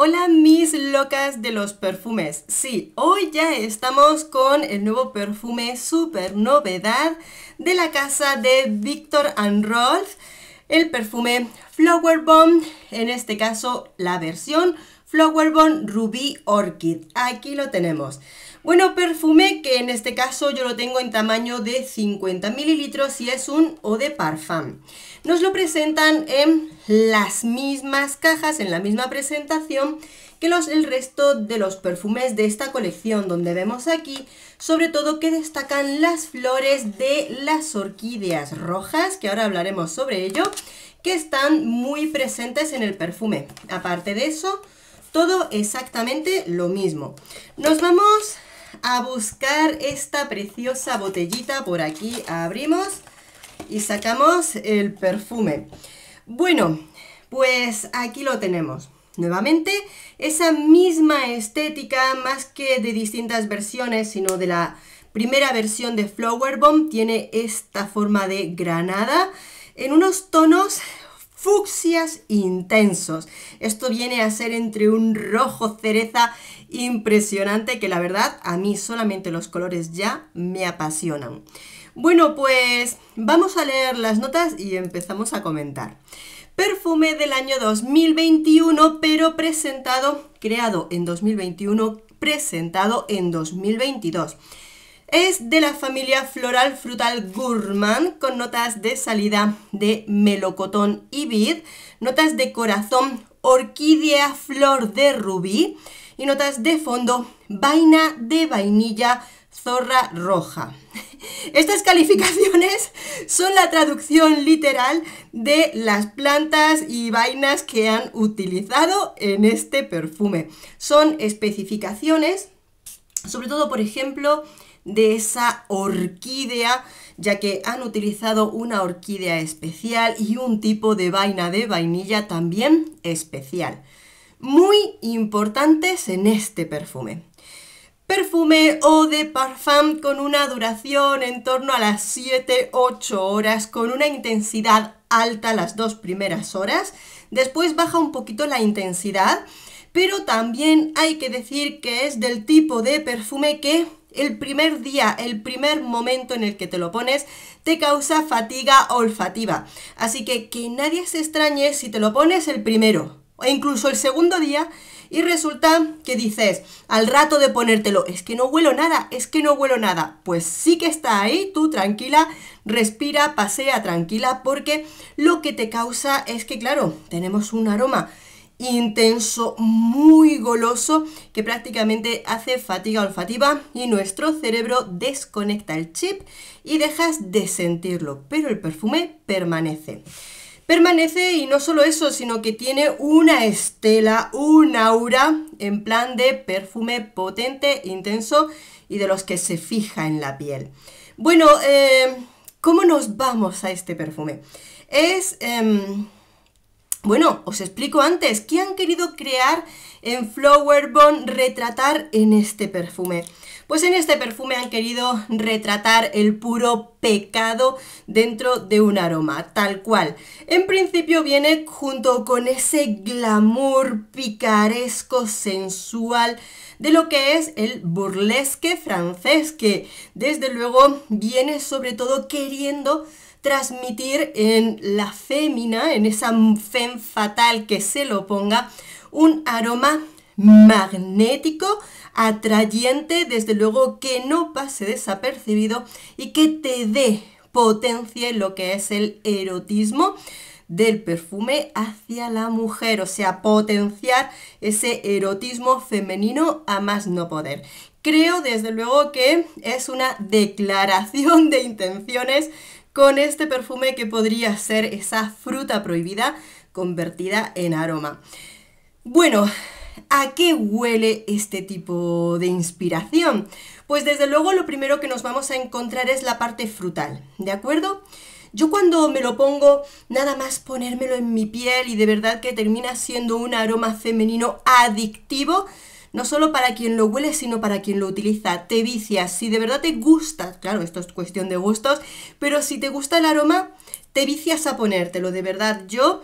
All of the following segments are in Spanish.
Hola mis locas de los perfumes. Sí, hoy ya estamos con el nuevo perfume super novedad de la casa de Victor and Rolf, el perfume Flower en este caso la versión Flower Ruby Orchid. Aquí lo tenemos. Bueno, perfume que en este caso yo lo tengo en tamaño de 50 mililitros y es un eau de parfum. Nos lo presentan en las mismas cajas, en la misma presentación que los, el resto de los perfumes de esta colección, donde vemos aquí sobre todo que destacan las flores de las orquídeas rojas, que ahora hablaremos sobre ello, que están muy presentes en el perfume. Aparte de eso, todo exactamente lo mismo. Nos vamos a buscar esta preciosa botellita. Por aquí abrimos y sacamos el perfume. Bueno, pues aquí lo tenemos. Nuevamente, esa misma estética, más que de distintas versiones, sino de la primera versión de Flower Bomb, tiene esta forma de granada en unos tonos fucsias intensos. Esto viene a ser entre un rojo cereza impresionante que la verdad a mí solamente los colores ya me apasionan. Bueno, pues vamos a leer las notas y empezamos a comentar. Perfume del año 2021, pero presentado, creado en 2021, presentado en 2022. Es de la familia floral frutal gourmand con notas de salida de melocotón y vid, notas de corazón, orquídea, flor de rubí y notas de fondo, vaina de vainilla, zorra roja. Estas calificaciones son la traducción literal de las plantas y vainas que han utilizado en este perfume. Son especificaciones, sobre todo por ejemplo, de esa orquídea, ya que han utilizado una orquídea especial y un tipo de vaina de vainilla también especial. Muy importantes en este perfume. Perfume o de parfum con una duración en torno a las 7-8 horas, con una intensidad alta las dos primeras horas, después baja un poquito la intensidad, pero también hay que decir que es del tipo de perfume que el primer día, el primer momento en el que te lo pones, te causa fatiga olfativa. Así que que nadie se extrañe si te lo pones el primero o incluso el segundo día y resulta que dices al rato de ponértelo, es que no huelo nada, es que no huelo nada. Pues sí que está ahí, tú tranquila, respira, pasea tranquila porque lo que te causa es que claro, tenemos un aroma intenso, muy goloso, que prácticamente hace fatiga olfativa y nuestro cerebro desconecta el chip y dejas de sentirlo, pero el perfume permanece. Permanece y no solo eso, sino que tiene una estela, un aura en plan de perfume potente, intenso y de los que se fija en la piel. Bueno, eh, ¿cómo nos vamos a este perfume? Es... Em, bueno, os explico antes, ¿qué han querido crear en Bone retratar en este perfume? Pues en este perfume han querido retratar el puro pecado dentro de un aroma, tal cual. En principio viene junto con ese glamour picaresco, sensual, de lo que es el burlesque francés, que desde luego viene sobre todo queriendo transmitir en la fémina, en esa fem fatal que se lo ponga, un aroma magnético, atrayente, desde luego que no pase desapercibido y que te dé, en lo que es el erotismo del perfume hacia la mujer, o sea, potenciar ese erotismo femenino a más no poder. Creo desde luego que es una declaración de intenciones con este perfume que podría ser esa fruta prohibida convertida en aroma. Bueno, ¿a qué huele este tipo de inspiración? Pues desde luego lo primero que nos vamos a encontrar es la parte frutal, ¿de acuerdo? Yo cuando me lo pongo, nada más ponérmelo en mi piel y de verdad que termina siendo un aroma femenino adictivo, no solo para quien lo huele, sino para quien lo utiliza. Te vicias, si de verdad te gusta, claro, esto es cuestión de gustos, pero si te gusta el aroma, te vicias a ponértelo, de verdad. Yo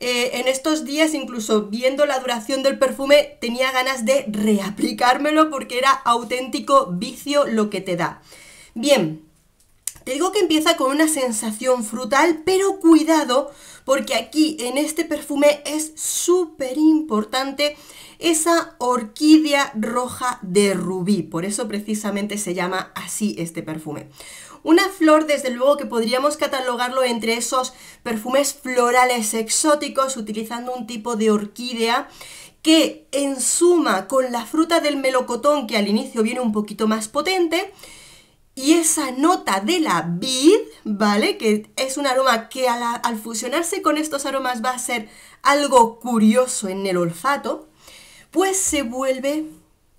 eh, en estos días, incluso viendo la duración del perfume, tenía ganas de reaplicármelo porque era auténtico vicio lo que te da. Bien, te digo que empieza con una sensación frutal, pero cuidado porque aquí en este perfume es súper importante esa orquídea roja de rubí, por eso precisamente se llama así este perfume. Una flor, desde luego, que podríamos catalogarlo entre esos perfumes florales exóticos, utilizando un tipo de orquídea que en suma con la fruta del melocotón, que al inicio viene un poquito más potente, y esa nota de la vid, ¿vale? Que es un aroma que al, al fusionarse con estos aromas va a ser algo curioso en el olfato pues se vuelve,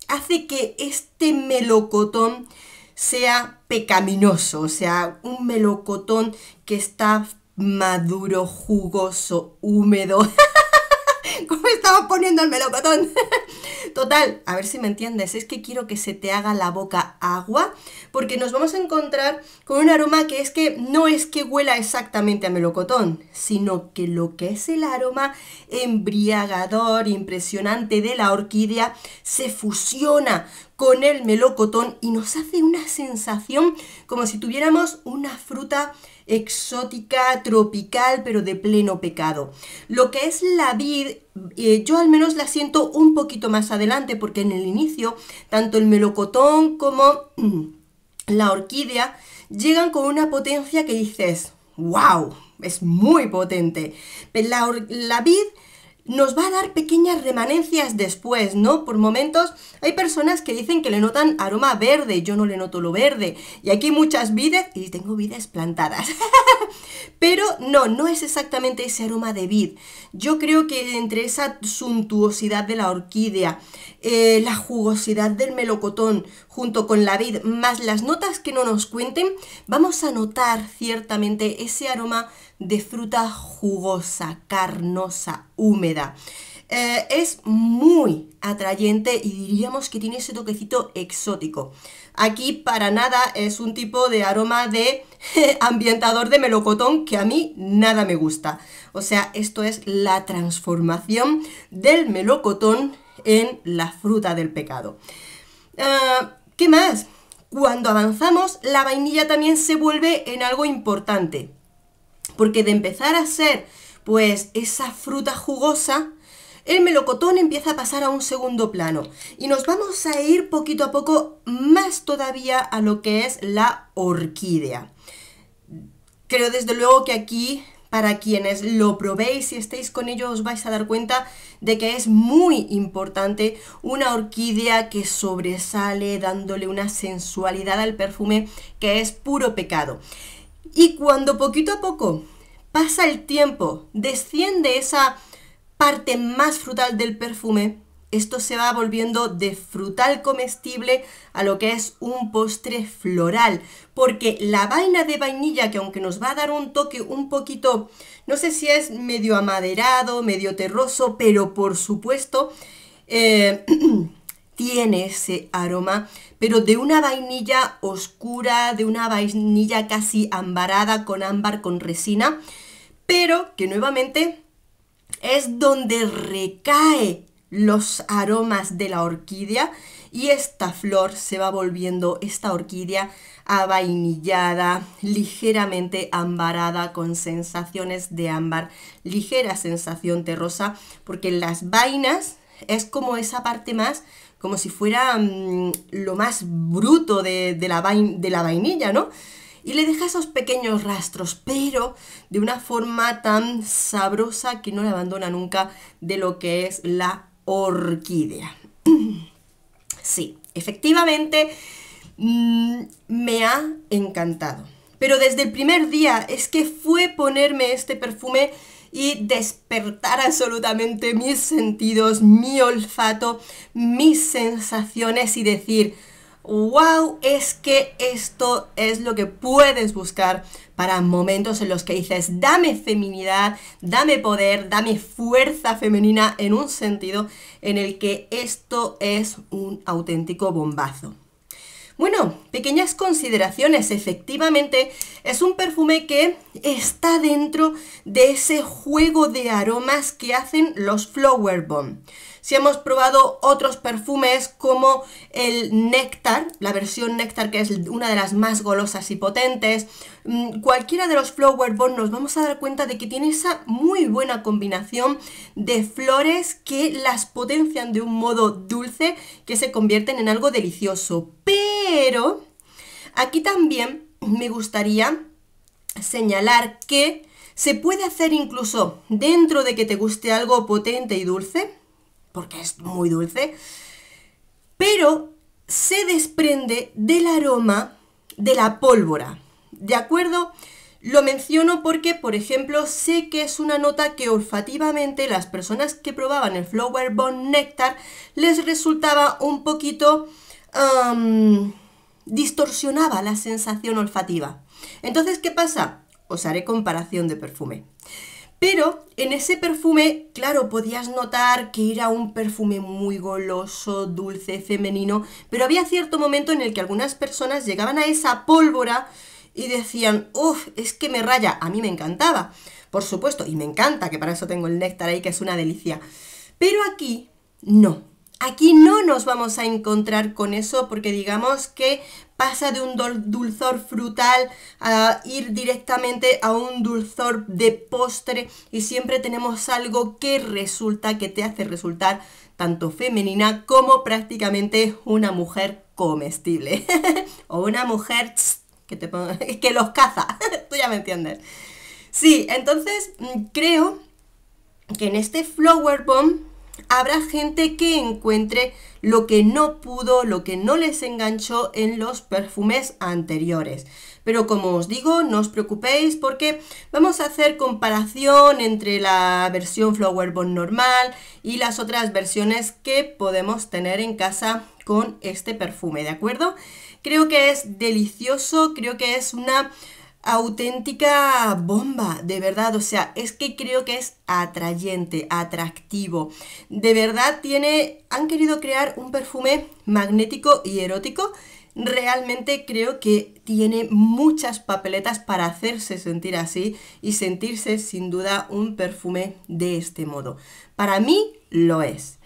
hace que este melocotón sea pecaminoso, o sea, un melocotón que está maduro, jugoso, húmedo. ¿Cómo estaba poniendo el melocotón? Total, a ver si me entiendes, es que quiero que se te haga la boca agua, porque nos vamos a encontrar con un aroma que es que no es que huela exactamente a melocotón, sino que lo que es el aroma embriagador, impresionante de la orquídea, se fusiona con el melocotón y nos hace una sensación como si tuviéramos una fruta exótica, tropical, pero de pleno pecado. Lo que es la vid, eh, yo al menos la siento un poquito más adelante porque en el inicio tanto el melocotón como la orquídea llegan con una potencia que dices, wow, es muy potente. La, la vid nos va a dar pequeñas remanencias después, ¿no? Por momentos hay personas que dicen que le notan aroma verde, yo no le noto lo verde, y aquí muchas vides y tengo vides plantadas. Pero no, no es exactamente ese aroma de vid. Yo creo que entre esa suntuosidad de la orquídea, eh, la jugosidad del melocotón, junto con la vid, más las notas que no nos cuenten, vamos a notar ciertamente ese aroma de fruta jugosa, carnosa, húmeda. Eh, es muy atrayente y diríamos que tiene ese toquecito exótico. Aquí para nada es un tipo de aroma de ambientador de melocotón que a mí nada me gusta. O sea, esto es la transformación del melocotón en la fruta del pecado. Eh, ¿Qué más? Cuando avanzamos, la vainilla también se vuelve en algo importante. Porque de empezar a ser, pues, esa fruta jugosa, el melocotón empieza a pasar a un segundo plano y nos vamos a ir poquito a poco más todavía a lo que es la orquídea. Creo desde luego que aquí, para quienes lo probéis y estéis con ello, os vais a dar cuenta de que es muy importante una orquídea que sobresale dándole una sensualidad al perfume que es puro pecado. Y cuando poquito a poco pasa el tiempo, desciende esa parte más frutal del perfume, esto se va volviendo de frutal comestible a lo que es un postre floral, porque la vaina de vainilla, que aunque nos va a dar un toque un poquito, no sé si es medio amaderado, medio terroso, pero por supuesto, eh, tiene ese aroma, pero de una vainilla oscura, de una vainilla casi ambarada con ámbar, con resina, pero que nuevamente es donde recae los aromas de la orquídea y esta flor se va volviendo, esta orquídea avainillada, ligeramente ambarada, con sensaciones de ámbar, ligera sensación terrosa, porque las vainas es como esa parte más como si fuera mm, lo más bruto de, la de la vainilla, ¿no? Y le deja esos pequeños rastros, pero de una forma tan sabrosa que no le abandona nunca de lo que es la orquídea. sí, efectivamente mm, me ha encantado. Pero desde el primer día es que fue ponerme este perfume y despertar absolutamente mis sentidos, mi olfato, mis sensaciones y decir, wow, es que esto es lo que puedes buscar para momentos en los que dices, dame feminidad, dame poder, dame fuerza femenina en un sentido en el que esto es un auténtico bombazo. Bueno, pequeñas consideraciones. Efectivamente, es un perfume que está dentro de ese juego de aromas que hacen los Flower Bomb si hemos probado otros perfumes como el Néctar, la versión Néctar que es una de las más golosas y potentes, mm, cualquiera de los Flower nos vamos a dar cuenta de que tiene esa muy buena combinación de flores que las potencian de un modo dulce que se convierten en algo delicioso. Pero aquí también me gustaría señalar que se puede hacer incluso dentro de que te guste algo potente y dulce, porque es muy dulce, pero se desprende del aroma de la pólvora. ¿De acuerdo? Lo menciono porque, por ejemplo, sé que es una nota que olfativamente las personas que probaban el Flower Bond Nectar les resultaba un poquito... distorsionaba la sensación olfativa. Entonces, ¿qué pasa? Os haré comparación de perfume. Pero en ese perfume, claro, podías notar que era un perfume muy goloso, dulce, femenino, pero había cierto momento en el que algunas personas llegaban a esa pólvora y decían, uff, es que me raya, a mí me encantaba, por supuesto, y me encanta, que para eso tengo el néctar ahí, que es una delicia. Pero aquí, no, Aquí no nos vamos a encontrar con eso porque digamos que pasa de un dulzor frutal a ir directamente a un dulzor de postre y siempre tenemos algo que resulta, que te hace resultar tanto femenina como prácticamente una mujer comestible o una mujer que, te que los caza, tú ya me entiendes. Sí, entonces mm, creo que en este flower bomb habrá gente que encuentre lo que no pudo, lo que no les enganchó en los perfumes anteriores. Pero como os digo, no os preocupéis porque vamos a hacer comparación entre la versión Flower normal y las otras versiones que podemos tener en casa con este perfume, ¿de acuerdo? Creo que es delicioso, creo que es una auténtica bomba, de verdad, o sea, es que creo que es atrayente, atractivo. De verdad tiene, han querido crear un perfume magnético y erótico. Realmente creo que tiene muchas papeletas para hacerse sentir así y sentirse sin duda un perfume de este modo. Para mí lo es.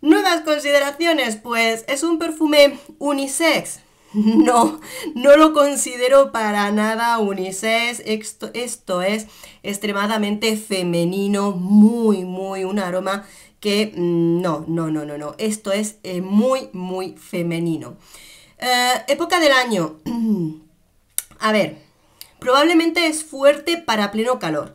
Nuevas consideraciones, pues es un perfume unisex, no, no lo considero para nada unisex. Esto, es extremadamente femenino, muy, muy, un aroma que no, no, no, no, no. Esto es muy, muy femenino. época del año. A ver, probablemente es fuerte para pleno calor.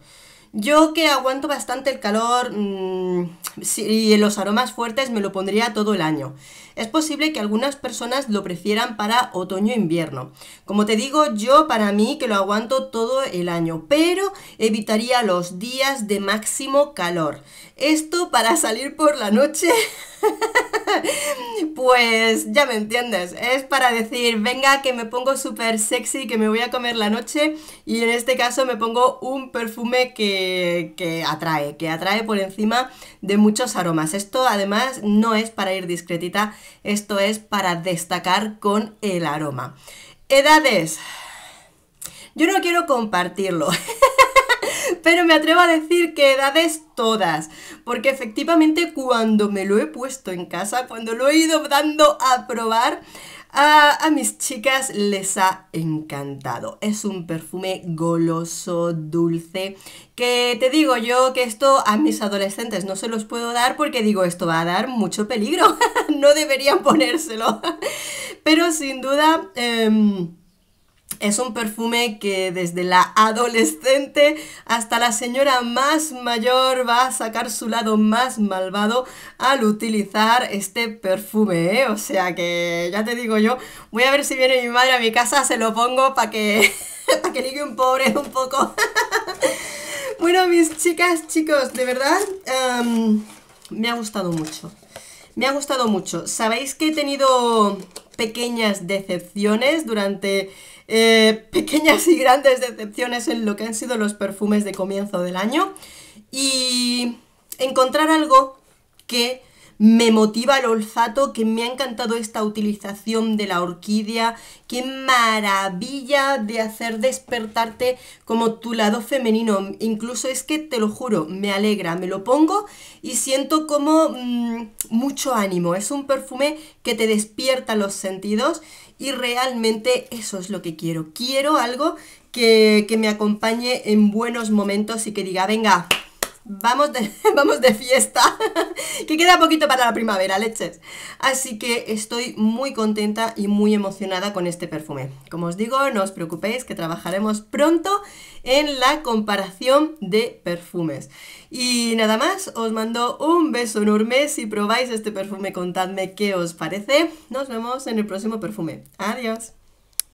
Yo que aguanto bastante el calor mm, y los aromas fuertes me lo pondría todo el año. Es posible que algunas personas lo prefieran para otoño-invierno. E Como te digo, yo para mí que lo aguanto todo el año, pero evitaría los días de máximo calor. Esto para salir por la noche pues ya me entiendes, es para decir, venga que me pongo súper sexy, que me voy a comer la noche y en este caso me pongo un perfume que, atrae, que atrae por encima de muchos aromas. Esto además no es para ir discretita, esto es para destacar con el aroma. Edades. Yo no quiero compartirlo. pero me atrevo a decir que edades todas, porque efectivamente cuando me lo he puesto en casa, cuando lo he ido dando a probar, a, mis chicas les ha encantado. Es un perfume goloso, dulce, que te digo yo que esto a mis adolescentes no se los puedo dar porque digo esto va a dar mucho peligro. no deberían ponérselo. Pero sin duda... Em, es un perfume que desde la adolescente hasta la señora más mayor va a sacar su lado más malvado al utilizar este perfume, ¿eh? O sea que ya te digo yo, voy a ver si viene mi madre a mi casa, se lo pongo para que, ligue un pobre un poco. bueno, mis chicas, chicos, de verdad em, me ha gustado mucho. Me ha gustado mucho. Sabéis que he tenido pequeñas decepciones durante eh, pequeñas y grandes decepciones en lo que han sido los perfumes de comienzo del año y encontrar algo que me motiva el olfato, que me ha encantado esta utilización de la orquídea, qué maravilla de hacer despertarte como tu lado femenino, incluso es que te lo juro, me alegra, me lo pongo y siento como mm, mucho ánimo, es un perfume que te despierta los sentidos y realmente eso es lo que quiero. Quiero algo que, que me acompañe en buenos momentos y que diga, venga, vamos de, vamos de fiesta, que queda poquito para la primavera, leches. Así que estoy muy contenta y muy emocionada con este perfume. Como os digo, no os preocupéis que trabajaremos pronto en la comparación de perfumes. Y nada más, os mando un beso enorme. Si probáis este perfume, contadme qué os parece. Nos vemos en el próximo perfume. Adiós.